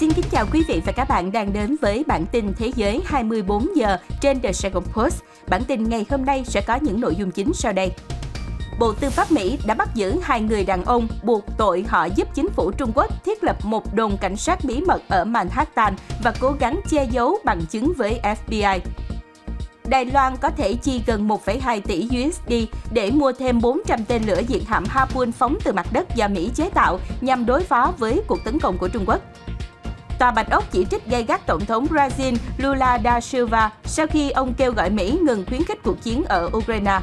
Xin kính chào quý vị và các bạn đang đến với bản tin Thế giới 24 giờ trên The Saigon Post. Bản tin ngày hôm nay sẽ có những nội dung chính sau đây. Bộ Tư pháp Mỹ đã bắt giữ hai người đàn ông buộc tội họ giúp chính phủ Trung Quốc thiết lập một đồn cảnh sát bí mật ở Manhattan và cố gắng che giấu bằng chứng với FBI. Đài Loan có thể chi gần 1,2 tỷ USD để mua thêm 400 tên lửa diện hạm Harpoon phóng từ mặt đất do Mỹ chế tạo nhằm đối phó với cuộc tấn công của Trung Quốc. Tòa Bạch Ốc chỉ trích gây gắt Tổng thống Brazil Lula da Silva sau khi ông kêu gọi Mỹ ngừng khuyến khích cuộc chiến ở Ukraine.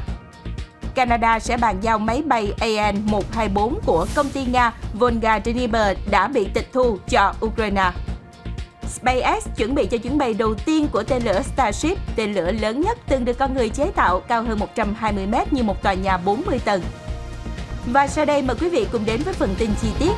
Canada sẽ bàn giao máy bay AN-124 của công ty Nga Volga Dnipro đã bị tịch thu cho Ukraine. SpaceX chuẩn bị cho chuyến bay đầu tiên của tên lửa Starship, tên lửa lớn nhất từng được con người chế tạo cao hơn 120 m như một tòa nhà 40 tầng. Và sau đây mời quý vị cùng đến với phần tin chi tiết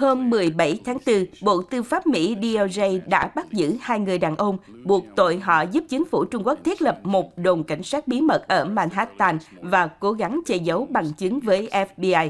Hôm 17 tháng 4, Bộ Tư pháp Mỹ DOJ đã bắt giữ hai người đàn ông, buộc tội họ giúp chính phủ Trung Quốc thiết lập một đồn cảnh sát bí mật ở Manhattan và cố gắng che giấu bằng chứng với FBI.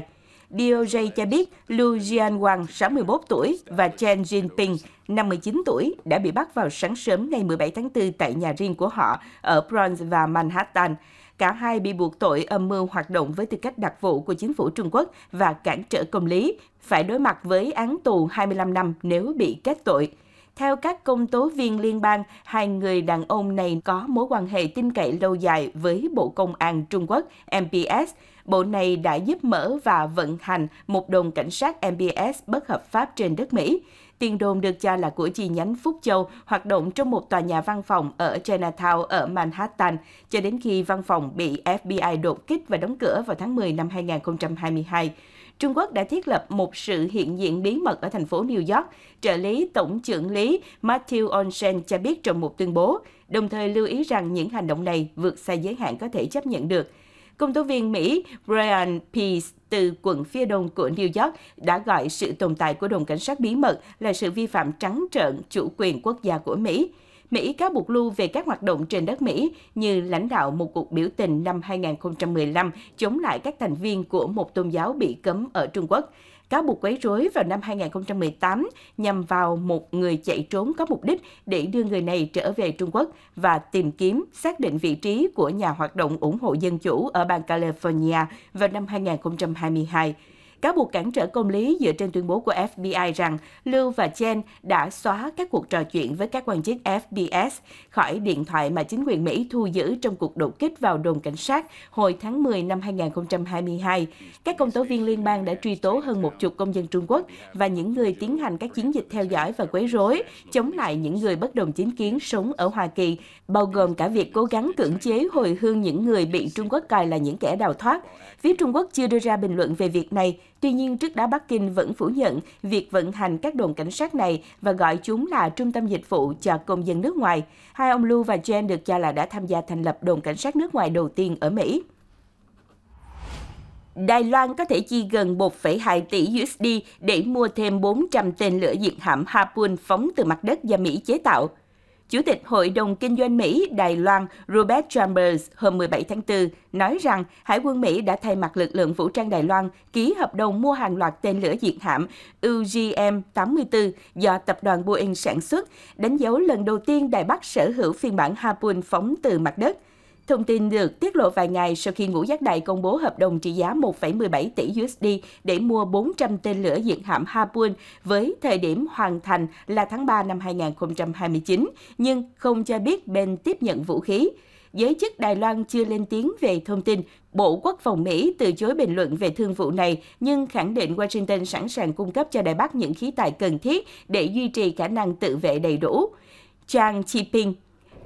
DOJ cho biết Liu Jianwang, 61 tuổi, và Chen Jinping, 59 tuổi, đã bị bắt vào sáng sớm ngày 17 tháng 4 tại nhà riêng của họ ở Bronx và Manhattan. Cả hai bị buộc tội âm mưu hoạt động với tư cách đặc vụ của chính phủ Trung Quốc và cản trở công lý, phải đối mặt với án tù 25 năm nếu bị kết tội. Theo các công tố viên liên bang, hai người đàn ông này có mối quan hệ tin cậy lâu dài với Bộ Công an Trung Quốc MPS. Bộ này đã giúp mở và vận hành một đồn cảnh sát MPS bất hợp pháp trên đất Mỹ. Tiền đồn được cho là của chi nhánh Phúc Châu hoạt động trong một tòa nhà văn phòng ở Chinatown ở Manhattan, cho đến khi văn phòng bị FBI đột kích và đóng cửa vào tháng 10 năm 2022. Trung Quốc đã thiết lập một sự hiện diện bí mật ở thành phố New York. Trợ lý Tổng trưởng lý Matthew Onsen cho biết trong một tuyên bố, đồng thời lưu ý rằng những hành động này vượt xa giới hạn có thể chấp nhận được – công tố viên Mỹ Brian Pease từ quận phía đông của New York đã gọi sự tồn tại của đồn cảnh sát bí mật là sự vi phạm trắng trợn chủ quyền quốc gia của Mỹ. Mỹ cáo buộc lưu về các hoạt động trên đất Mỹ như lãnh đạo một cuộc biểu tình năm 2015 chống lại các thành viên của một tôn giáo bị cấm ở Trung Quốc cáo buộc quấy rối vào năm 2018 nhằm vào một người chạy trốn có mục đích để đưa người này trở về Trung Quốc và tìm kiếm xác định vị trí của nhà hoạt động ủng hộ dân chủ ở bang California vào năm 2022 cáo buộc cản trở công lý dựa trên tuyên bố của FBI rằng Lưu và Chen đã xóa các cuộc trò chuyện với các quan chức FBS khỏi điện thoại mà chính quyền Mỹ thu giữ trong cuộc đột kích vào đồn cảnh sát hồi tháng 10 năm 2022. Các công tố viên liên bang đã truy tố hơn một chục công dân Trung Quốc và những người tiến hành các chiến dịch theo dõi và quấy rối, chống lại những người bất đồng chính kiến sống ở Hoa Kỳ, bao gồm cả việc cố gắng cưỡng chế hồi hương những người bị Trung Quốc coi là những kẻ đào thoát. Phía Trung Quốc chưa đưa ra bình luận về việc này, Tuy nhiên, trước đó Bắc Kinh vẫn phủ nhận việc vận hành các đồn cảnh sát này và gọi chúng là trung tâm dịch vụ cho công dân nước ngoài. Hai ông Lu và chen được cho là đã tham gia thành lập đồn cảnh sát nước ngoài đầu tiên ở Mỹ. Đài Loan có thể chi gần 1,2 tỷ USD để mua thêm 400 tên lửa diệt hạm Harpoon phóng từ mặt đất do Mỹ chế tạo – Chủ tịch Hội đồng Kinh doanh Mỹ Đài Loan Robert Chambers hôm 17 tháng 4 nói rằng Hải quân Mỹ đã thay mặt lực lượng vũ trang Đài Loan ký hợp đồng mua hàng loạt tên lửa diện hạm UGM-84 do tập đoàn Boeing sản xuất, đánh dấu lần đầu tiên Đài Bắc sở hữu phiên bản Harpoon phóng từ mặt đất. Thông tin được tiết lộ vài ngày sau khi Ngũ Giác đại công bố hợp đồng trị giá 1,17 tỷ USD để mua 400 tên lửa diện hạm Harpoon với thời điểm hoàn thành là tháng 3 năm 2029, nhưng không cho biết bên tiếp nhận vũ khí. Giới chức Đài Loan chưa lên tiếng về thông tin Bộ Quốc phòng Mỹ từ chối bình luận về thương vụ này, nhưng khẳng định Washington sẵn sàng cung cấp cho Đài Bắc những khí tài cần thiết để duy trì khả năng tự vệ đầy đủ. Chang Chi-ping,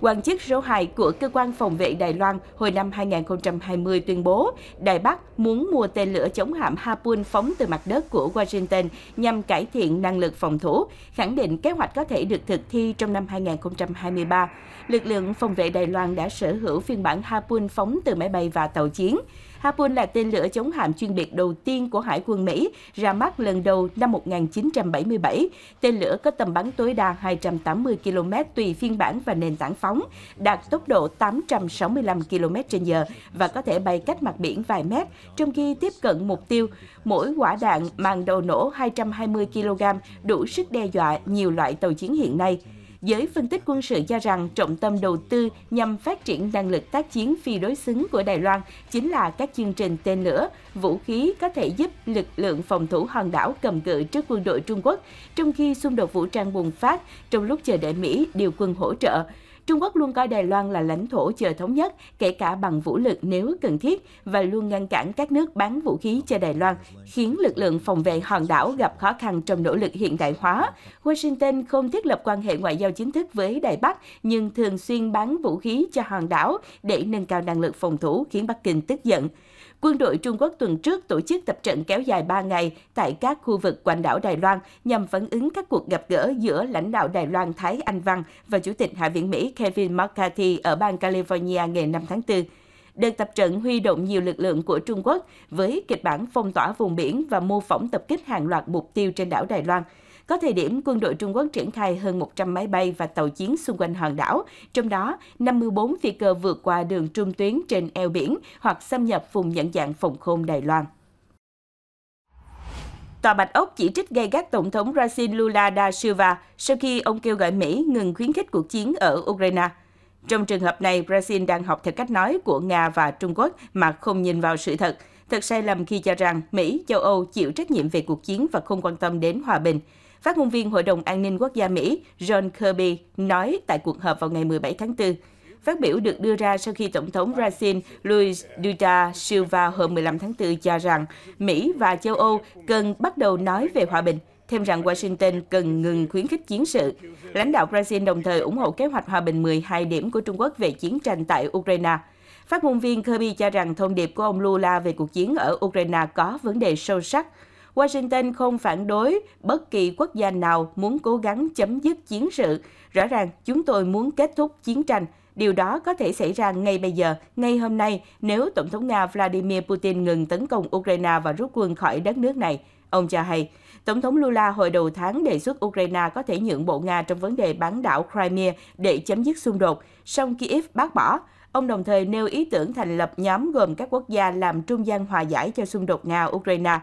Quan chức số 2 của Cơ quan Phòng vệ Đài Loan hồi năm 2020 tuyên bố Đài Bắc muốn mua tên lửa chống hạm Harpoon phóng từ mặt đất của Washington nhằm cải thiện năng lực phòng thủ, khẳng định kế hoạch có thể được thực thi trong năm 2023. Lực lượng phòng vệ Đài Loan đã sở hữu phiên bản Harpoon phóng từ máy bay và tàu chiến. Harpoon là tên lửa chống hạm chuyên biệt đầu tiên của Hải quân Mỹ, ra mắt lần đầu năm 1977. Tên lửa có tầm bắn tối đa 280 km tùy phiên bản và nền tảng phóng, đạt tốc độ 865 km h và có thể bay cách mặt biển vài mét, trong khi tiếp cận mục tiêu. Mỗi quả đạn mang đầu nổ 220 kg đủ sức đe dọa nhiều loại tàu chiến hiện nay. Giới phân tích quân sự cho rằng trọng tâm đầu tư nhằm phát triển năng lực tác chiến phi đối xứng của Đài Loan chính là các chương trình tên lửa, vũ khí có thể giúp lực lượng phòng thủ hòn đảo cầm cự trước quân đội Trung Quốc, trong khi xung đột vũ trang bùng phát trong lúc chờ đợi Mỹ điều quân hỗ trợ. Trung Quốc luôn coi Đài Loan là lãnh thổ chờ thống nhất, kể cả bằng vũ lực nếu cần thiết, và luôn ngăn cản các nước bán vũ khí cho Đài Loan, khiến lực lượng phòng vệ hòn đảo gặp khó khăn trong nỗ lực hiện đại hóa. Washington không thiết lập quan hệ ngoại giao chính thức với Đài Bắc, nhưng thường xuyên bán vũ khí cho hòn đảo để nâng cao năng lực phòng thủ khiến Bắc Kinh tức giận. Quân đội Trung Quốc tuần trước tổ chức tập trận kéo dài 3 ngày tại các khu vực quanh đảo Đài Loan nhằm phản ứng các cuộc gặp gỡ giữa lãnh đạo Đài Loan Thái Anh Văn và Chủ tịch Hạ viện Mỹ Kevin McCarthy ở bang California ngày 5 tháng 4. Đợt tập trận huy động nhiều lực lượng của Trung Quốc với kịch bản phong tỏa vùng biển và mô phỏng tập kích hàng loạt mục tiêu trên đảo Đài Loan – có thời điểm, quân đội Trung Quốc triển khai hơn 100 máy bay và tàu chiến xung quanh hòn đảo, trong đó 54 phi cơ vượt qua đường trung tuyến trên eo biển hoặc xâm nhập vùng nhận dạng phòng không Đài Loan. Tòa Bạch Ốc chỉ trích gay gắt Tổng thống Brazil Lula da Silva sau khi ông kêu gọi Mỹ ngừng khuyến khích cuộc chiến ở Ukraine. Trong trường hợp này, Brazil đang học theo cách nói của Nga và Trung Quốc mà không nhìn vào sự thật. Thật sai lầm khi cho rằng Mỹ, châu Âu chịu trách nhiệm về cuộc chiến và không quan tâm đến hòa bình. Phát ngôn viên Hội đồng An ninh Quốc gia Mỹ John Kirby nói tại cuộc họp vào ngày 17 tháng 4. Phát biểu được đưa ra sau khi Tổng thống Brazil Luiz Lula Silva hôm 15 tháng 4 cho rằng Mỹ và châu Âu cần bắt đầu nói về hòa bình, thêm rằng Washington cần ngừng khuyến khích chiến sự. Lãnh đạo Brazil đồng thời ủng hộ kế hoạch hòa bình 12 điểm của Trung Quốc về chiến tranh tại Ukraine. Phát ngôn viên Kirby cho rằng thông điệp của ông Lula về cuộc chiến ở Ukraine có vấn đề sâu sắc. Washington không phản đối bất kỳ quốc gia nào muốn cố gắng chấm dứt chiến sự. Rõ ràng chúng tôi muốn kết thúc chiến tranh. Điều đó có thể xảy ra ngay bây giờ, ngay hôm nay, nếu Tổng thống Nga Vladimir Putin ngừng tấn công Ukraine và rút quân khỏi đất nước này. Ông cho hay, Tổng thống Lula hồi đầu tháng đề xuất Ukraine có thể nhượng bộ Nga trong vấn đề bán đảo Crimea để chấm dứt xung đột, song Kiev bác bỏ. Ông đồng thời nêu ý tưởng thành lập nhóm gồm các quốc gia làm trung gian hòa giải cho xung đột Nga-Ukraine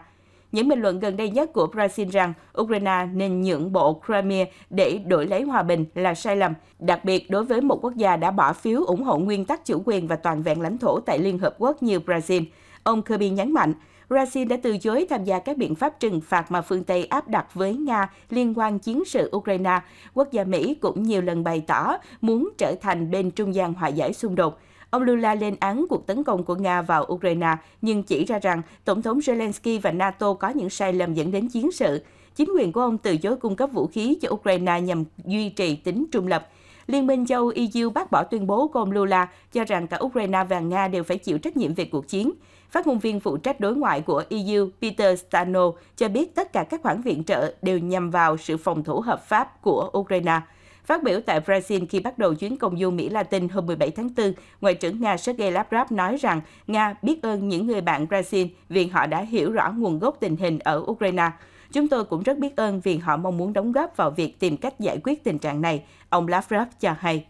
những bình luận gần đây nhất của Brazil rằng Ukraine nên nhượng bộ Crimea để đổi lấy hòa bình là sai lầm, đặc biệt đối với một quốc gia đã bỏ phiếu ủng hộ nguyên tắc chủ quyền và toàn vẹn lãnh thổ tại Liên Hợp Quốc như Brazil. Ông Kirby nhấn mạnh, Brazil đã từ chối tham gia các biện pháp trừng phạt mà phương Tây áp đặt với Nga liên quan chiến sự Ukraine. Quốc gia Mỹ cũng nhiều lần bày tỏ muốn trở thành bên trung gian hòa giải xung đột. Ông Lula lên án cuộc tấn công của Nga vào Ukraine, nhưng chỉ ra rằng Tổng thống Zelensky và NATO có những sai lầm dẫn đến chiến sự. Chính quyền của ông từ chối cung cấp vũ khí cho Ukraine nhằm duy trì tính trung lập. Liên minh châu EU bác bỏ tuyên bố của ông Lula cho rằng cả Ukraine và Nga đều phải chịu trách nhiệm về cuộc chiến. Phát ngôn viên phụ trách đối ngoại của EU Peter Stano cho biết tất cả các khoản viện trợ đều nhằm vào sự phòng thủ hợp pháp của Ukraine. Phát biểu tại Brazil khi bắt đầu chuyến công du Mỹ Latin hôm 17 tháng 4, Ngoại trưởng Nga Sergei Lavrov nói rằng Nga biết ơn những người bạn Brazil vì họ đã hiểu rõ nguồn gốc tình hình ở Ukraine. Chúng tôi cũng rất biết ơn vì họ mong muốn đóng góp vào việc tìm cách giải quyết tình trạng này, ông Lavrov cho hay.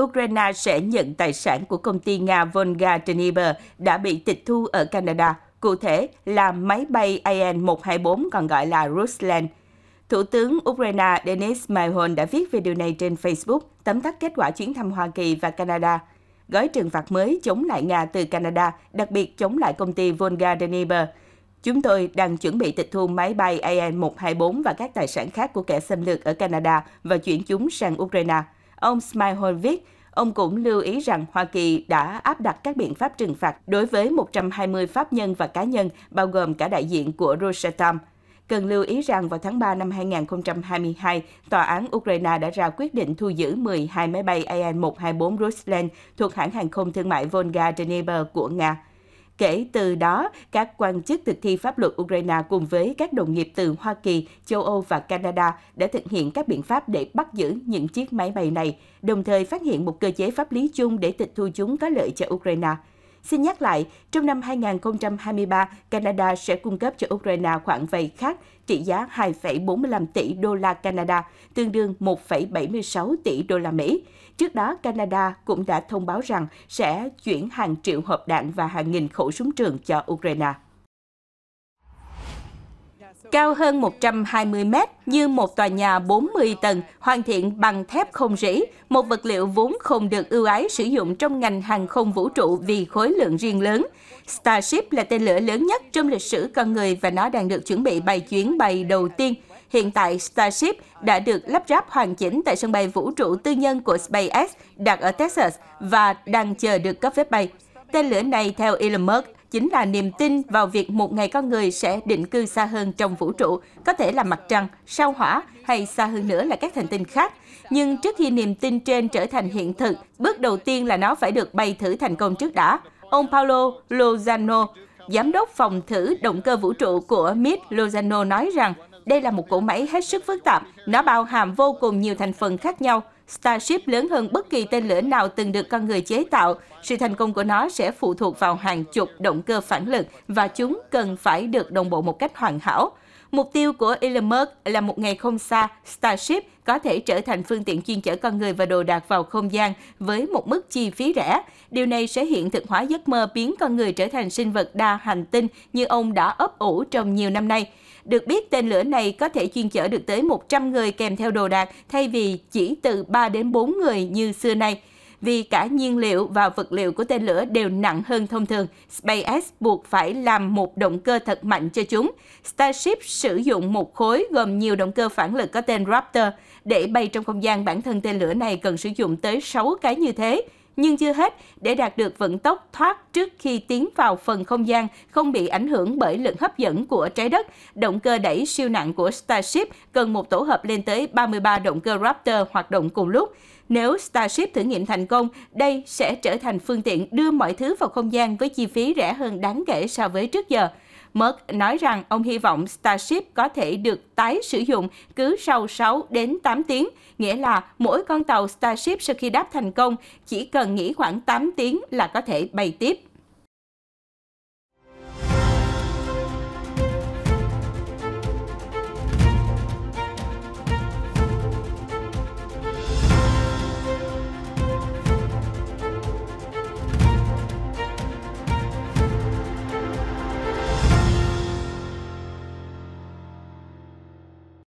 Ukraine sẽ nhận tài sản của công ty Nga Volga Dnieper đã bị tịch thu ở Canada, cụ thể là máy bay AN-124 còn gọi là Rusland – Thủ tướng Ukraine Denis Maihon đã viết về điều này trên Facebook, tấm tắt kết quả chuyến thăm Hoa Kỳ và Canada. Gói trừng phạt mới chống lại Nga từ Canada, đặc biệt chống lại công ty Volga Deniber. Chúng tôi đang chuẩn bị tịch thu máy bay AN-124 và các tài sản khác của kẻ xâm lược ở Canada và chuyển chúng sang Ukraine. Ông Smilehorn viết, ông cũng lưu ý rằng Hoa Kỳ đã áp đặt các biện pháp trừng phạt đối với 120 pháp nhân và cá nhân, bao gồm cả đại diện của Rosatom, Cần lưu ý rằng vào tháng 3 năm 2022, tòa án Ukraine đã ra quyết định thu giữ 12 máy bay AN-124 Ruslan thuộc hãng hàng không thương mại Volga Dnipro của Nga. Kể từ đó, các quan chức thực thi pháp luật Ukraine cùng với các đồng nghiệp từ Hoa Kỳ, châu Âu và Canada đã thực hiện các biện pháp để bắt giữ những chiếc máy bay này, đồng thời phát hiện một cơ chế pháp lý chung để tịch thu chúng có lợi cho Ukraine. Xin nhắc lại, trong năm 2023, Canada sẽ cung cấp cho Ukraine khoản vay khác trị giá 2,45 tỷ đô la Canada, tương đương 1,76 tỷ đô la Mỹ. Trước đó, Canada cũng đã thông báo rằng sẽ chuyển hàng triệu hộp đạn và hàng nghìn khẩu súng trường cho Ukraine cao hơn 120 mét như một tòa nhà 40 tầng hoàn thiện bằng thép không rỉ, một vật liệu vốn không được ưu ái sử dụng trong ngành hàng không vũ trụ vì khối lượng riêng lớn. Starship là tên lửa lớn nhất trong lịch sử con người và nó đang được chuẩn bị bay chuyến bay đầu tiên. Hiện tại, Starship đã được lắp ráp hoàn chỉnh tại sân bay vũ trụ tư nhân của SpaceX đặt ở Texas và đang chờ được cấp phép bay. Tên lửa này, theo Elon Musk, chính là niềm tin vào việc một ngày con người sẽ định cư xa hơn trong vũ trụ, có thể là mặt trăng, sao hỏa hay xa hơn nữa là các hành tinh khác. Nhưng trước khi niềm tin trên trở thành hiện thực, bước đầu tiên là nó phải được bay thử thành công trước đã. Ông Paolo Lozano, giám đốc phòng thử động cơ vũ trụ của MIT Lozano nói rằng đây là một cỗ máy hết sức phức tạp, nó bao hàm vô cùng nhiều thành phần khác nhau, Starship lớn hơn bất kỳ tên lửa nào từng được con người chế tạo. Sự thành công của nó sẽ phụ thuộc vào hàng chục động cơ phản lực và chúng cần phải được đồng bộ một cách hoàn hảo. Mục tiêu của Elon Musk là một ngày không xa, Starship có thể trở thành phương tiện chuyên chở con người và đồ đạc vào không gian với một mức chi phí rẻ. Điều này sẽ hiện thực hóa giấc mơ biến con người trở thành sinh vật đa hành tinh như ông đã ấp ủ trong nhiều năm nay. Được biết, tên lửa này có thể chuyên chở được tới 100 người kèm theo đồ đạc thay vì chỉ từ 3 đến 4 người như xưa nay. Vì cả nhiên liệu và vật liệu của tên lửa đều nặng hơn thông thường, SpaceX buộc phải làm một động cơ thật mạnh cho chúng. Starship sử dụng một khối gồm nhiều động cơ phản lực có tên Raptor. Để bay trong không gian, bản thân tên lửa này cần sử dụng tới 6 cái như thế. Nhưng chưa hết, để đạt được vận tốc thoát trước khi tiến vào phần không gian không bị ảnh hưởng bởi lực hấp dẫn của trái đất, động cơ đẩy siêu nặng của Starship cần một tổ hợp lên tới 33 động cơ Raptor hoạt động cùng lúc. Nếu Starship thử nghiệm thành công, đây sẽ trở thành phương tiện đưa mọi thứ vào không gian với chi phí rẻ hơn đáng kể so với trước giờ. Merck nói rằng ông hy vọng Starship có thể được tái sử dụng cứ sau 6 đến 8 tiếng, nghĩa là mỗi con tàu Starship sau khi đáp thành công chỉ cần nghỉ khoảng 8 tiếng là có thể bay tiếp.